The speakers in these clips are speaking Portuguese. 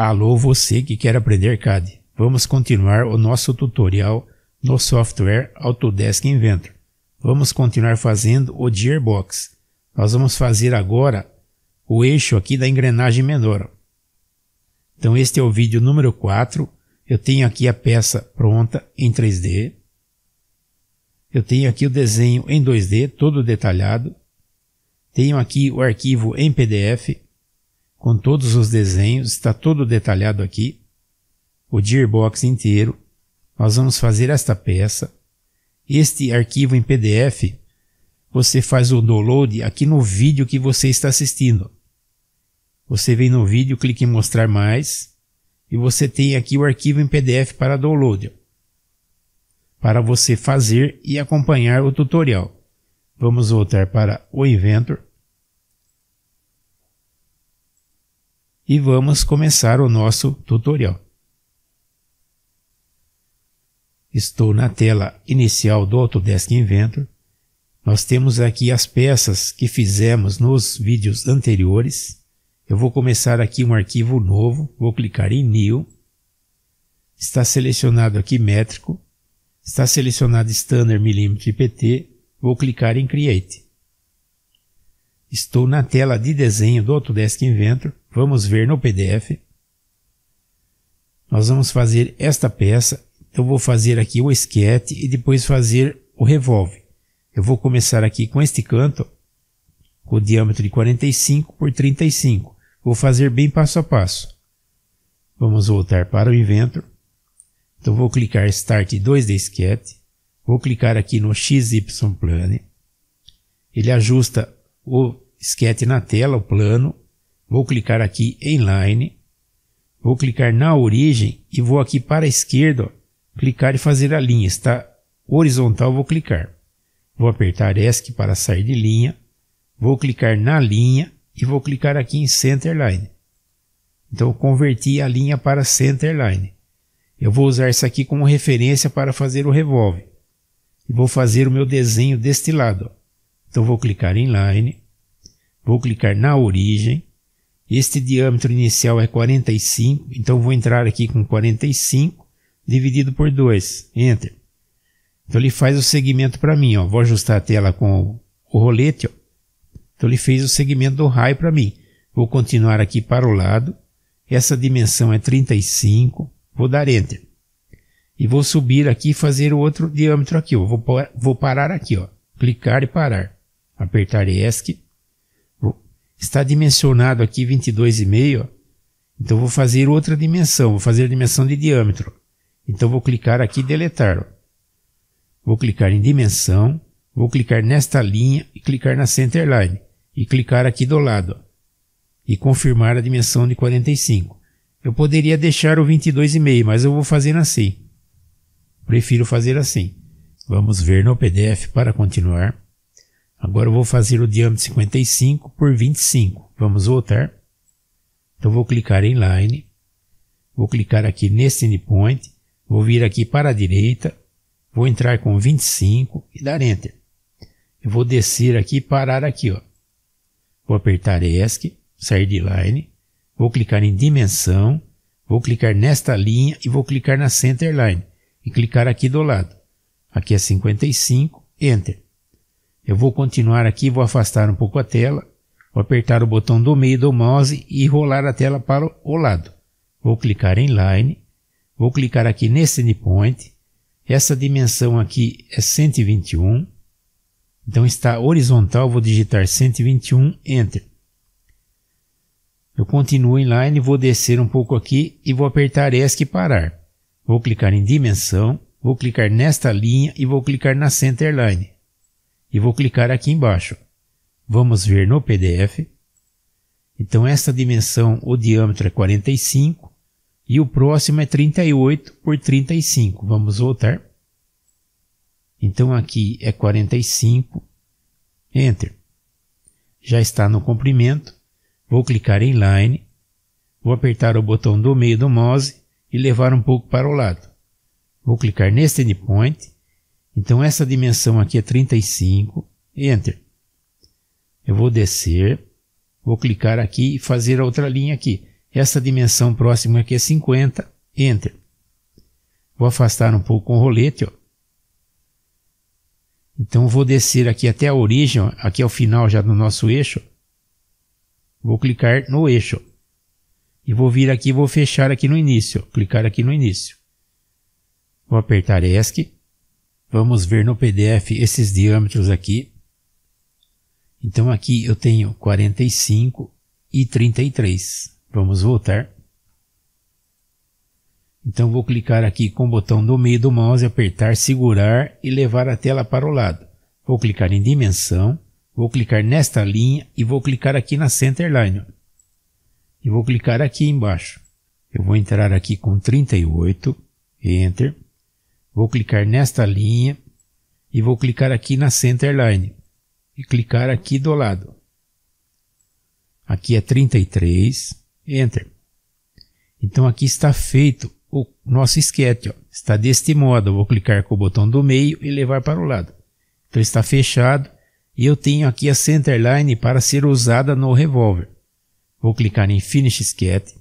Alô, você que quer aprender CAD. Vamos continuar o nosso tutorial no software Autodesk Inventor. Vamos continuar fazendo o gearbox. Nós vamos fazer agora o eixo aqui da engrenagem menor. Então este é o vídeo número 4. Eu tenho aqui a peça pronta em 3D. Eu tenho aqui o desenho em 2D, todo detalhado. Tenho aqui o arquivo em PDF com todos os desenhos, está todo detalhado aqui, o Gearbox inteiro. Nós vamos fazer esta peça. Este arquivo em PDF, você faz o download aqui no vídeo que você está assistindo. Você vem no vídeo, clica em mostrar mais e você tem aqui o arquivo em PDF para download. Para você fazer e acompanhar o tutorial. Vamos voltar para o Inventor. e vamos começar o nosso tutorial. Estou na tela inicial do Autodesk Inventor. Nós temos aqui as peças que fizemos nos vídeos anteriores. Eu vou começar aqui um arquivo novo, vou clicar em New. Está selecionado aqui métrico, está selecionado standard milímetro IPT, vou clicar em Create. Estou na tela de desenho do Autodesk Inventor. Vamos ver no PDF. Nós vamos fazer esta peça. Eu vou fazer aqui o esquete e depois fazer o revolve. Eu vou começar aqui com este canto, com o diâmetro de 45 por 35. Vou fazer bem passo a passo. Vamos voltar para o Inventor. Então vou clicar Start 2 d Sketch. Vou clicar aqui no XY Plane. Ele ajusta o sketch na tela, o plano. Vou clicar aqui em line. Vou clicar na origem e vou aqui para a esquerda, ó, clicar e fazer a linha. Está horizontal, vou clicar. Vou apertar ESC para sair de linha. Vou clicar na linha e vou clicar aqui em Centerline. Então, converti a linha para Centerline. Eu vou usar isso aqui como referência para fazer o revolve. E vou fazer o meu desenho deste lado. Ó. Então vou clicar em Line, vou clicar na origem. Este diâmetro inicial é 45, então vou entrar aqui com 45 dividido por 2, Enter. Então ele faz o segmento para mim, ó. vou ajustar a tela com o rolete. Ó. Então ele fez o segmento do raio para mim. Vou continuar aqui para o lado, essa dimensão é 35, vou dar Enter. E vou subir aqui e fazer o outro diâmetro aqui, ó. Vou, vou parar aqui, ó. clicar e parar apertar ESC, está dimensionado aqui 22,5, então vou fazer outra dimensão, vou fazer a dimensão de diâmetro. Então vou clicar aqui deletar. Ó. Vou clicar em dimensão, vou clicar nesta linha e clicar na centerline e clicar aqui do lado ó, e confirmar a dimensão de 45. Eu poderia deixar o 22,5, mas eu vou fazer assim. Prefiro fazer assim. Vamos ver no PDF para continuar. Agora eu vou fazer o diâmetro 55 por 25. Vamos voltar. Então vou clicar em Line. Vou clicar aqui nesse endpoint. Vou vir aqui para a direita. Vou entrar com 25 e dar Enter. Eu vou descer aqui e parar aqui. Ó. Vou apertar ESC, sair de Line. Vou clicar em Dimensão. Vou clicar nesta linha e vou clicar na center line E clicar aqui do lado. Aqui é 55, Enter. Eu vou continuar aqui, vou afastar um pouco a tela, vou apertar o botão do meio do mouse e rolar a tela para o lado. Vou clicar em Line, vou clicar aqui nesse endpoint, essa dimensão aqui é 121, então está horizontal, vou digitar 121, Enter. Eu continuo em Line, vou descer um pouco aqui e vou apertar ESC parar. Vou clicar em Dimensão, vou clicar nesta linha e vou clicar na Centerline e vou clicar aqui embaixo. Vamos ver no PDF. Então esta dimensão, o diâmetro é 45 e o próximo é 38 por 35. Vamos voltar. Então aqui é 45. Enter. Já está no comprimento. Vou clicar em Line. Vou apertar o botão do meio do mouse e levar um pouco para o lado. Vou clicar neste endpoint então essa dimensão aqui é 35, enter. Eu vou descer, vou clicar aqui e fazer a outra linha aqui. Essa dimensão próxima aqui é 50, enter. Vou afastar um pouco com o rolete, ó. Então vou descer aqui até a origem, ó. aqui é o final já do nosso eixo. Vou clicar no eixo. E vou vir aqui, e vou fechar aqui no início, ó. clicar aqui no início. Vou apertar ESC Vamos ver no PDF esses diâmetros aqui. Então aqui eu tenho 45 e 33. Vamos voltar. Então vou clicar aqui com o botão do meio do mouse, apertar, segurar e levar a tela para o lado. Vou clicar em dimensão, vou clicar nesta linha e vou clicar aqui na centerline. E vou clicar aqui embaixo. Eu vou entrar aqui com 38, enter. Vou clicar nesta linha e vou clicar aqui na Centerline e clicar aqui do lado. Aqui é 33, Enter. Então aqui está feito o nosso esquete. Ó. Está deste modo. vou clicar com o botão do meio e levar para o lado. Então está fechado e eu tenho aqui a Centerline para ser usada no revólver. Vou clicar em Finish Sketch.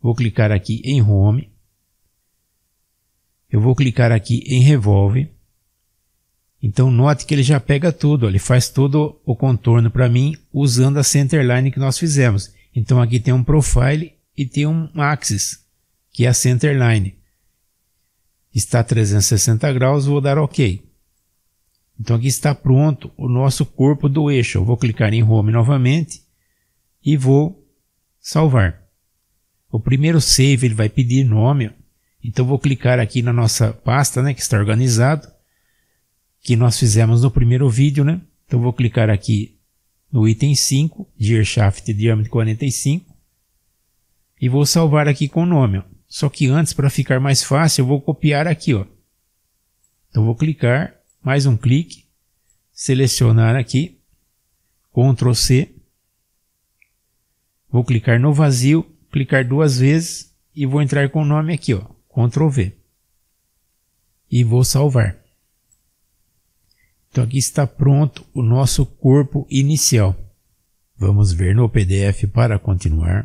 Vou clicar aqui em Home. Eu vou clicar aqui em Revolve. Então note que ele já pega tudo, ele faz todo o contorno para mim usando a centerline que nós fizemos. Então aqui tem um profile e tem um axis, que é a centerline. Está a 360 graus, vou dar OK. Então aqui está pronto o nosso corpo do eixo. Eu vou clicar em Home novamente e vou salvar. O primeiro save ele vai pedir nome, então vou clicar aqui na nossa pasta, né, que está organizado, que nós fizemos no primeiro vídeo, né? Então vou clicar aqui no item 5, Gearshaft diâmetro 45, e vou salvar aqui com o nome. Ó. Só que antes, para ficar mais fácil, eu vou copiar aqui, ó. Então vou clicar, mais um clique, selecionar aqui, Ctrl C, vou clicar no vazio, clicar duas vezes e vou entrar com o nome aqui, ó. Ctrl V. E vou salvar. Então aqui está pronto o nosso corpo inicial. Vamos ver no PDF para continuar.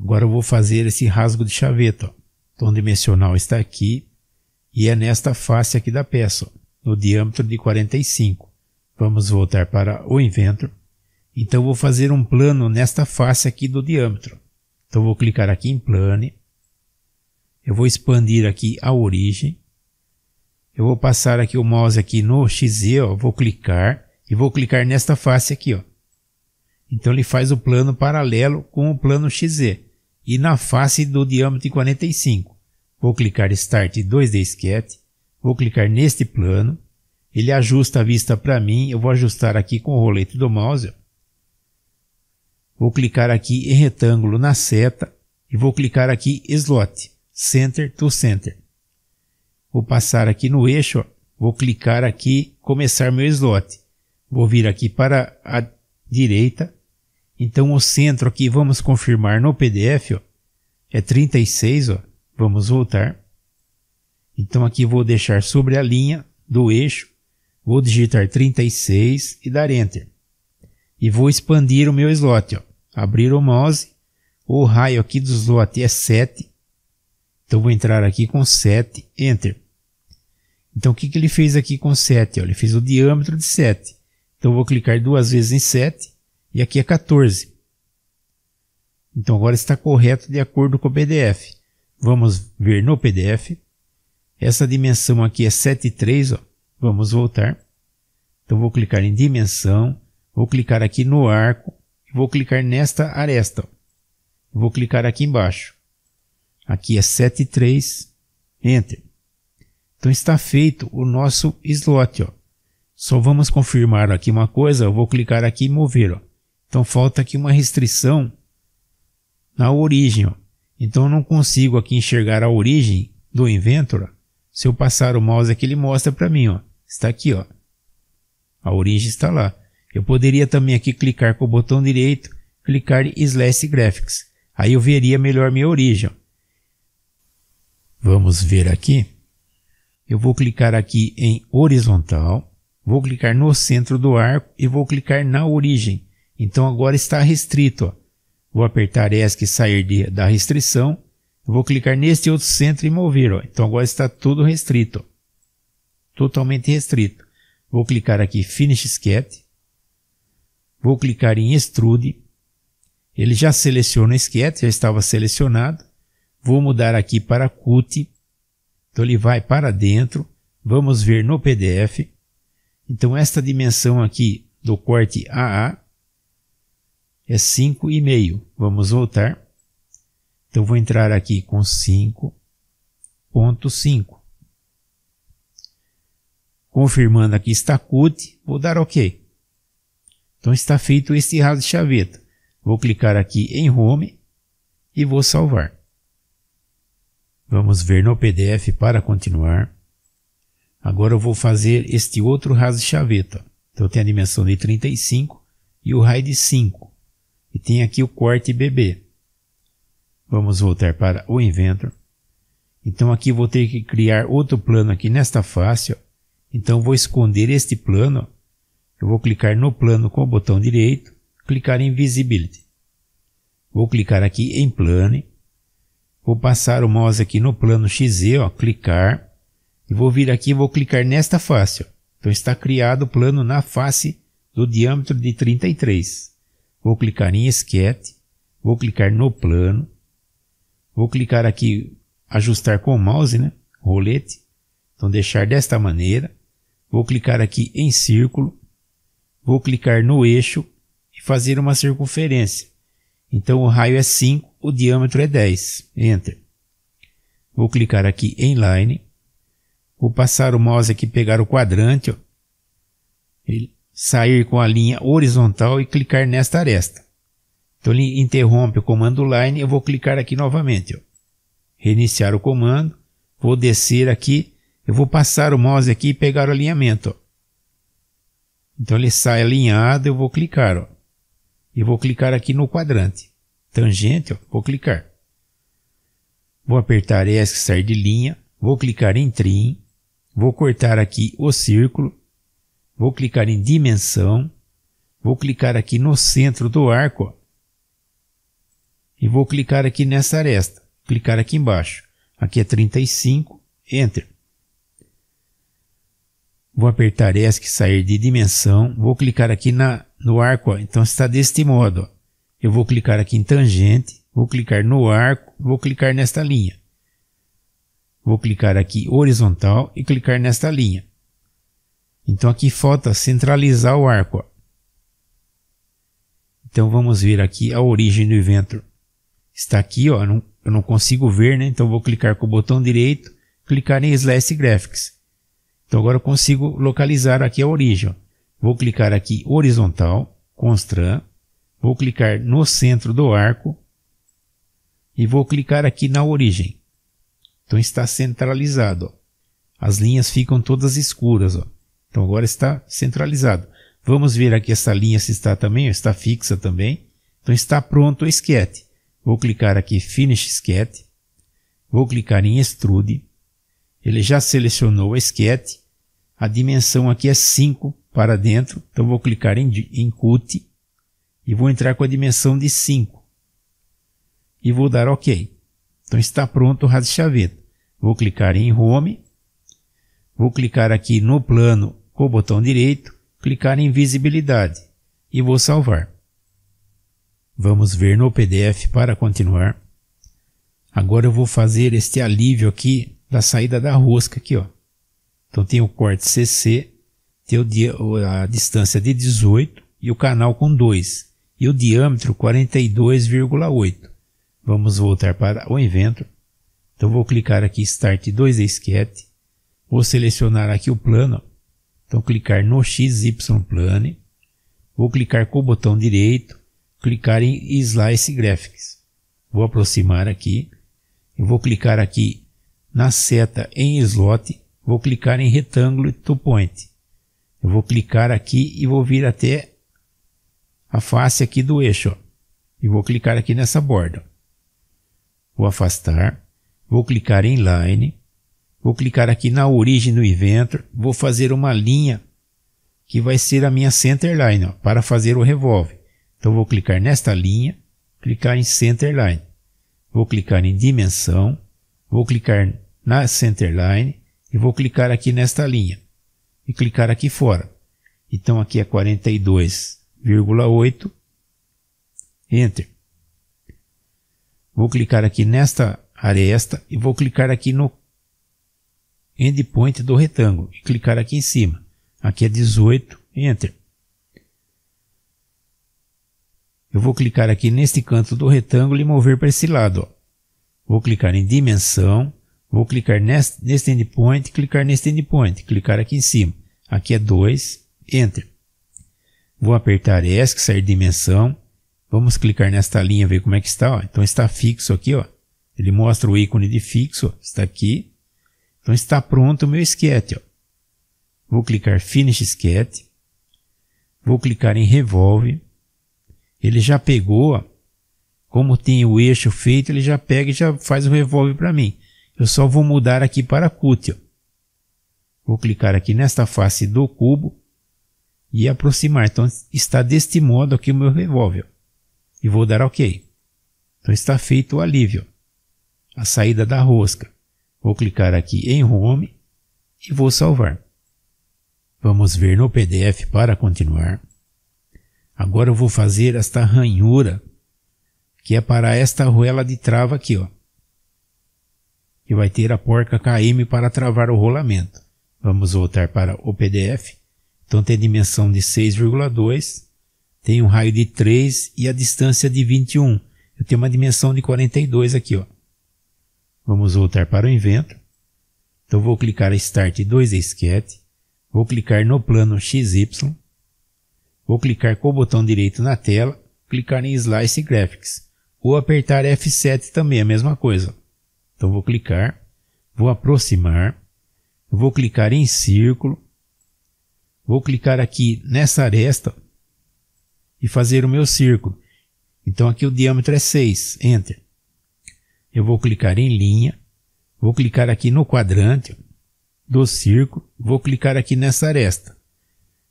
Agora eu vou fazer esse rasgo de chaveta. Ó. O tom dimensional está aqui e é nesta face aqui da peça, ó, no diâmetro de 45. Vamos voltar para o Inventor. Então vou fazer um plano nesta face aqui do diâmetro. Então vou clicar aqui em Plane eu vou expandir aqui a origem. Eu vou passar aqui o mouse aqui no XZ, ó, vou clicar e vou clicar nesta face aqui. Ó. Então ele faz o plano paralelo com o plano XZ e na face do diâmetro de 45. Vou clicar Start 2D Sketch, vou clicar neste plano, ele ajusta a vista para mim, eu vou ajustar aqui com o rolete do mouse. Vou clicar aqui em retângulo na seta e vou clicar aqui Slot center to center. Vou passar aqui no eixo, ó. vou clicar aqui, começar meu slot. Vou vir aqui para a direita. Então o centro aqui, vamos confirmar no PDF, ó, é 36, ó. vamos voltar. Então aqui vou deixar sobre a linha do eixo, vou digitar 36 e dar Enter. E vou expandir o meu slot, ó. abrir o mouse, o raio aqui do slot é 7, então vou entrar aqui com 7, enter. Então o que, que ele fez aqui com 7? Ele fez o diâmetro de 7. Então vou clicar duas vezes em 7 e aqui é 14. Então agora está correto de acordo com o PDF. Vamos ver no PDF. Essa dimensão aqui é 7,3. Vamos voltar. Então vou clicar em dimensão, vou clicar aqui no arco, vou clicar nesta aresta. Ó. Vou clicar aqui embaixo. Aqui é 73, Enter. Então está feito o nosso slot. Ó. Só vamos confirmar aqui uma coisa, eu vou clicar aqui e mover. Ó. Então falta aqui uma restrição na origem. Ó. Então eu não consigo aqui enxergar a origem do Inventor. Se eu passar o mouse aqui ele mostra para mim. Ó. Está aqui. Ó. A origem está lá. Eu poderia também aqui clicar com o botão direito, clicar em Slash Graphics. Aí eu veria melhor minha origem. Ó. Vamos ver aqui. Eu vou clicar aqui em horizontal, vou clicar no centro do arco e vou clicar na origem. Então agora está restrito. Ó. Vou apertar ESC e sair de, da restrição. Vou clicar neste outro centro e mover. Ó. Então agora está tudo restrito. Ó. Totalmente restrito. Vou clicar aqui Finish Sketch. Vou clicar em Extrude. Ele já seleciona o sketch, já estava selecionado. Vou mudar aqui para CUT. Então ele vai para dentro. Vamos ver no PDF. Então esta dimensão aqui do corte AA é 5,5. Vamos voltar. Então vou entrar aqui com 5.5. Confirmando aqui está CUT, vou dar OK. Então está feito este raso de chaveta. Vou clicar aqui em Home e vou salvar. Vamos ver no PDF para continuar. Agora eu vou fazer este outro raso de chaveta. Então tem a dimensão de 35 e o raio de 5. E tem aqui o corte BB. Vamos voltar para o Inventor. Então aqui vou ter que criar outro plano aqui nesta face. Ó. Então vou esconder este plano. Eu vou clicar no plano com o botão direito, clicar em Visibility. Vou clicar aqui em Plane Vou passar o mouse aqui no plano XZ, ó, clicar. E vou vir aqui e vou clicar nesta face. Ó. Então está criado o plano na face do diâmetro de 33. Vou clicar em Sketch. Vou clicar no plano. Vou clicar aqui ajustar com o mouse, né? Rolete. Então deixar desta maneira. Vou clicar aqui em círculo. Vou clicar no eixo e fazer uma circunferência. Então o raio é 5 o diâmetro é 10. Enter. Vou clicar aqui em Line. Vou passar o mouse aqui, pegar o quadrante, ó, sair com a linha horizontal e clicar nesta aresta. Então ele interrompe o comando Line, eu vou clicar aqui novamente. Ó. Reiniciar o comando, vou descer aqui, eu vou passar o mouse aqui e pegar o alinhamento. Ó. Então ele sai alinhado, eu vou clicar. Ó. E vou clicar aqui no quadrante tangente, ó, vou clicar. Vou apertar ESC sair de linha, vou clicar em trim, vou cortar aqui o círculo, vou clicar em dimensão, vou clicar aqui no centro do arco ó, e vou clicar aqui nessa aresta, clicar aqui embaixo. Aqui é 35, Enter. Vou apertar ESC sair de dimensão, vou clicar aqui na, no arco, ó, então está deste modo. Ó eu vou clicar aqui em tangente, vou clicar no arco, vou clicar nesta linha. Vou clicar aqui horizontal e clicar nesta linha. Então aqui falta centralizar o arco. Ó. Então vamos ver aqui a origem do evento. Está aqui, ó, não, eu não consigo ver, né? então vou clicar com o botão direito, clicar em Slash Graphics. Então agora eu consigo localizar aqui a origem. Ó. Vou clicar aqui horizontal, constran, Vou clicar no centro do arco e vou clicar aqui na origem. Então está centralizado. Ó. As linhas ficam todas escuras. Ó. Então agora está centralizado. Vamos ver aqui essa linha se está também, está fixa também. Então está pronto o sketch. Vou clicar aqui Finish Sketch. Vou clicar em Extrude. Ele já selecionou o sketch. A dimensão aqui é 5 para dentro. Então vou clicar em, em Cut e vou entrar com a dimensão de 5 e vou dar OK. Então está pronto o chaveta. Vou clicar em Home, vou clicar aqui no plano com o botão direito, clicar em Visibilidade e vou salvar. Vamos ver no PDF para continuar. Agora eu vou fazer este alívio aqui da saída da rosca aqui, ó. Então tem o corte CC, tem a distância de 18 e o canal com 2 e o diâmetro 42,8. Vamos voltar para o invento. Então vou clicar aqui Start 2D Sketch, vou selecionar aqui o plano, então clicar no XY plane, vou clicar com o botão direito, clicar em Slice Graphics. Vou aproximar aqui, eu vou clicar aqui na seta em slot, vou clicar em retângulo to point. Eu vou clicar aqui e vou vir até a face aqui do eixo ó, e vou clicar aqui nessa borda. Vou afastar, vou clicar em Line, vou clicar aqui na origem do Inventor, vou fazer uma linha que vai ser a minha centerline para fazer o revolve. Então vou clicar nesta linha, clicar em centerline, vou clicar em dimensão, vou clicar na centerline e vou clicar aqui nesta linha e clicar aqui fora. Então aqui é 42 0,8. Enter. Vou clicar aqui nesta aresta e vou clicar aqui no endpoint do retângulo e clicar aqui em cima. Aqui é 18, enter. Eu vou clicar aqui neste canto do retângulo e mover para esse lado. Ó. Vou clicar em dimensão, vou clicar neste, neste endpoint, clicar neste endpoint, clicar aqui em cima. Aqui é 2, enter. Vou apertar ESC, sair dimensão. Vamos clicar nesta linha, ver como é que está. Ó. Então está fixo aqui, ó. Ele mostra o ícone de fixo, ó. está aqui. Então está pronto o meu esquete. Ó. Vou clicar Finish Sketch. Vou clicar em Revolve. Ele já pegou, ó. como tem o eixo feito, ele já pega e já faz o revolve para mim. Eu só vou mudar aqui para Cut. Vou clicar aqui nesta face do cubo e aproximar. Então está deste modo aqui o meu revólver. E vou dar OK. Então está feito o alívio. A saída da rosca. Vou clicar aqui em Home e vou salvar. Vamos ver no PDF para continuar. Agora eu vou fazer esta ranhura, que é para esta arruela de trava aqui, ó. Que vai ter a porca KM para travar o rolamento. Vamos voltar para o PDF então tem a dimensão de 6,2, tem um raio de 3 e a distância de 21. Eu tenho uma dimensão de 42 aqui. Ó. Vamos voltar para o invento. Então vou clicar Start 2D Sketch. Vou clicar no plano XY. Vou clicar com o botão direito na tela. Clicar em Slice Graphics. Ou apertar F7 também, a mesma coisa. Então vou clicar. Vou aproximar. Vou clicar em círculo. Vou clicar aqui nessa aresta e fazer o meu círculo. Então aqui o diâmetro é 6, Enter. Eu vou clicar em linha, vou clicar aqui no quadrante do círculo, vou clicar aqui nessa aresta.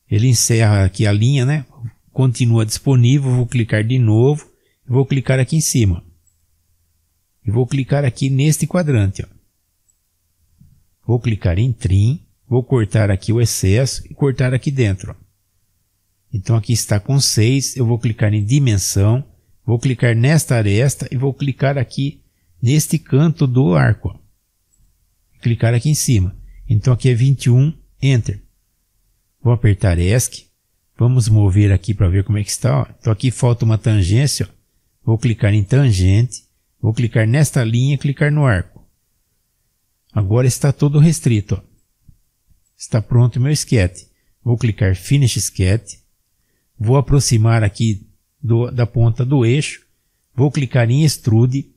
Ele encerra aqui a linha, né? Continua disponível, vou clicar de novo, vou clicar aqui em cima. E vou clicar aqui neste quadrante. Ó. Vou clicar em trim, Vou cortar aqui o excesso e cortar aqui dentro. Então aqui está com 6, eu vou clicar em dimensão, vou clicar nesta aresta e vou clicar aqui neste canto do arco. Clicar aqui em cima. Então aqui é 21, Enter. Vou apertar ESC. Vamos mover aqui para ver como é que está. Ó. Então aqui falta uma tangência. Ó. Vou clicar em tangente. Vou clicar nesta linha e clicar no arco. Agora está todo restrito. Ó. Está pronto o meu sketch. Vou clicar Finish Sketch. Vou aproximar aqui do, da ponta do eixo. Vou clicar em Extrude.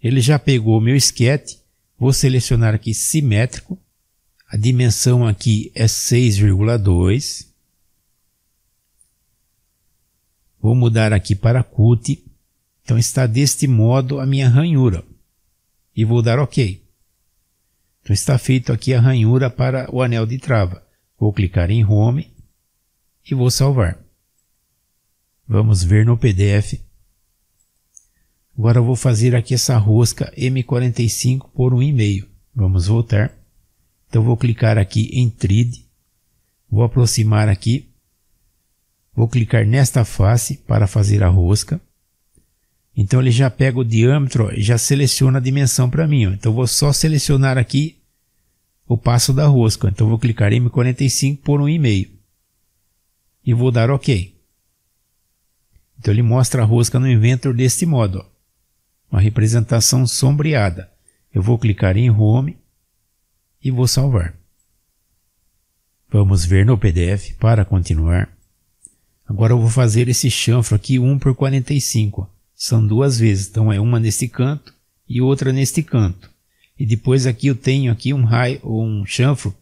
Ele já pegou o meu sketch. Vou selecionar aqui Simétrico. A dimensão aqui é 6,2. Vou mudar aqui para Cut. Então está deste modo a minha ranhura. E vou dar OK. Então está feito aqui a ranhura para o anel de trava. Vou clicar em Home e vou salvar. Vamos ver no PDF. Agora eu vou fazer aqui essa rosca M45 por 1,5. Vamos voltar. Então vou clicar aqui em Trid. Vou aproximar aqui. Vou clicar nesta face para fazer a rosca. Então ele já pega o diâmetro e já seleciona a dimensão para mim. Ó. Então vou só selecionar aqui o passo da rosca. Então vou clicar em M45 por 1,5 e vou dar OK. Então ele mostra a rosca no Inventor deste modo. Ó. Uma representação sombreada. Eu vou clicar em Home e vou salvar. Vamos ver no PDF para continuar. Agora eu vou fazer esse chanfro aqui 1 por 45. São duas vezes, então é uma neste canto e outra neste canto. E depois aqui eu tenho aqui um raio ou um chanfro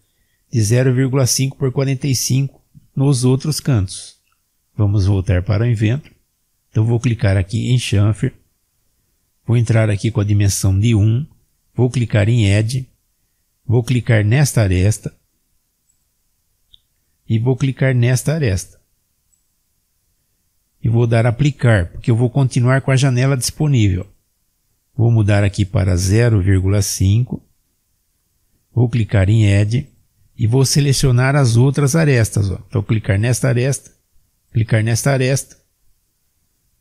de 0,5 por 45 nos outros cantos. Vamos voltar para o invento. Então vou clicar aqui em chanfro. Vou entrar aqui com a dimensão de 1. Vou clicar em Add. Vou clicar nesta aresta. E vou clicar nesta aresta e vou dar aplicar, porque eu vou continuar com a janela disponível. Vou mudar aqui para 0,5, vou clicar em Add e vou selecionar as outras arestas. Ó. Então, clicar nesta aresta, clicar nesta aresta,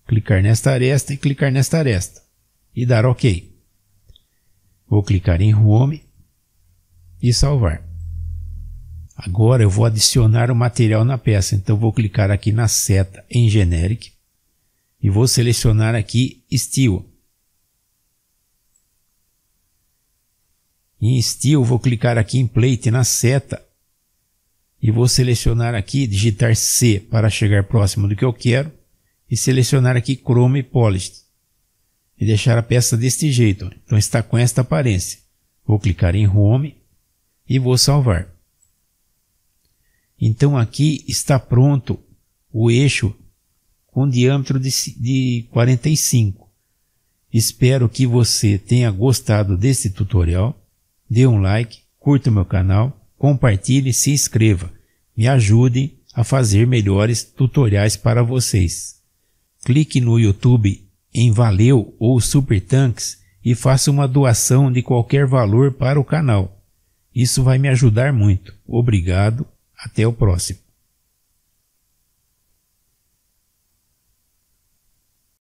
clicar nesta aresta e clicar nesta aresta e dar OK. Vou clicar em Home e salvar. Agora eu vou adicionar o material na peça, então vou clicar aqui na seta em Generic e vou selecionar aqui Steel. Em Steel vou clicar aqui em Plate na seta e vou selecionar aqui, digitar C para chegar próximo do que eu quero e selecionar aqui Chrome Polished e deixar a peça deste jeito. Então está com esta aparência. Vou clicar em Home e vou salvar. Então aqui está pronto o eixo com diâmetro de, de 45. Espero que você tenha gostado desse tutorial. Dê um like, curta meu canal, compartilhe e se inscreva. Me ajude a fazer melhores tutoriais para vocês. Clique no YouTube em Valeu ou Super Tanks e faça uma doação de qualquer valor para o canal. Isso vai me ajudar muito. Obrigado até o próximo.